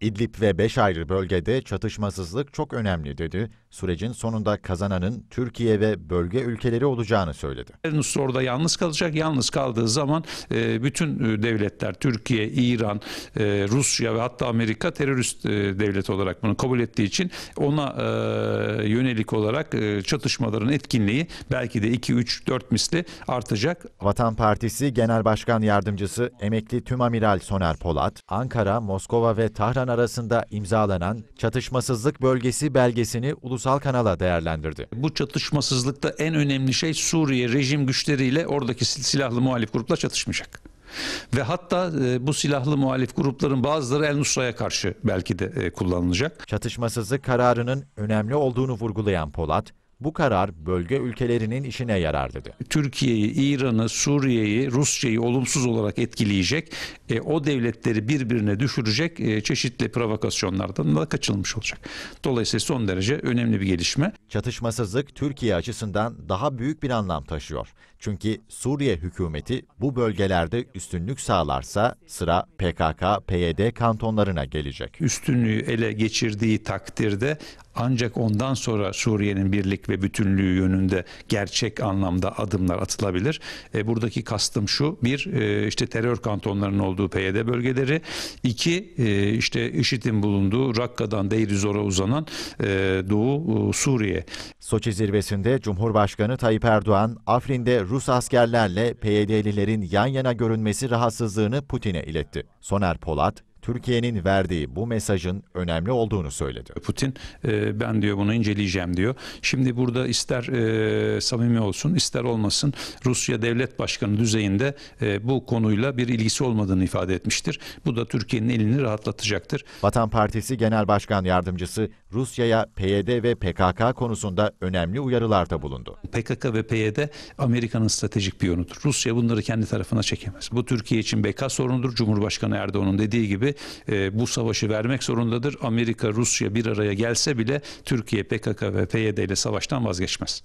İdlib ve beş ayrı bölgede çatışmasızlık çok önemli dedi. Sürecin sonunda kazananın Türkiye ve bölge ülkeleri olacağını söyledi. Nusra orada yalnız kalacak. Yalnız kaldığı zaman e, bütün e, devletler Türkiye, İran, e, Rusya ve hatta Amerika terörist devlet olarak bunu kabul ettiği için ona yönelik olarak çatışmaların etkinliği belki de 2 3 4 misli artacak. Vatan Partisi Genel Başkan Yardımcısı emekli Tümamiral Soner Polat, Ankara, Moskova ve Tahran Başbakan arasında imzalanan çatışmasızlık bölgesi belgesini ulusal kanala değerlendirdi. Bu çatışmasızlıkta en önemli şey Suriye rejim güçleriyle oradaki silahlı muhalif gruplar çatışmayacak. Ve hatta e, bu silahlı muhalif grupların bazıları El Nusra'ya karşı belki de e, kullanılacak. Çatışmasızlık kararının önemli olduğunu vurgulayan Polat, bu karar bölge ülkelerinin işine yarar dedi. Türkiye'yi, İran'ı, Suriye'yi, Rusya'yı olumsuz olarak etkileyecek, e, o devletleri birbirine düşürecek e, çeşitli provokasyonlardan da kaçınılmış olacak. Dolayısıyla son derece önemli bir gelişme çatışmasızlık Türkiye açısından daha büyük bir anlam taşıyor. Çünkü Suriye hükümeti bu bölgelerde üstünlük sağlarsa sıra PKK-PYD kantonlarına gelecek. Üstünlüğü ele geçirdiği takdirde ancak ondan sonra Suriye'nin birlik ve bütünlüğü yönünde gerçek anlamda adımlar atılabilir. E, buradaki kastım şu, bir e, işte terör kantonlarının olduğu PYD bölgeleri, iki e, işte IŞİD'in bulunduğu Rakka'dan Deir Zor'a uzanan e, Doğu e, Suriye edildi. Soçi zirvesinde Cumhurbaşkanı Tayyip Erdoğan, Afrin'de Rus askerlerle PYD'lilerin yan yana görünmesi rahatsızlığını Putin'e iletti. Soner Polat, Türkiye'nin verdiği bu mesajın önemli olduğunu söyledi. Putin e, ben diyor bunu inceleyeceğim diyor. Şimdi burada ister e, samimi olsun ister olmasın Rusya devlet başkanı düzeyinde e, bu konuyla bir ilgisi olmadığını ifade etmiştir. Bu da Türkiye'nin elini rahatlatacaktır. Vatan Partisi Genel Başkan Yardımcısı Rusya'ya PYD ve PKK konusunda önemli uyarılarda bulundu. PKK ve PYD Amerika'nın stratejik bir yönudur. Rusya bunları kendi tarafına çekemez. Bu Türkiye için beka sorunudur. Cumhurbaşkanı Erdoğan'ın dediği gibi e, bu savaşı vermek zorundadır. Amerika, Rusya bir araya gelse bile Türkiye PKK ve PYD ile savaştan vazgeçmez.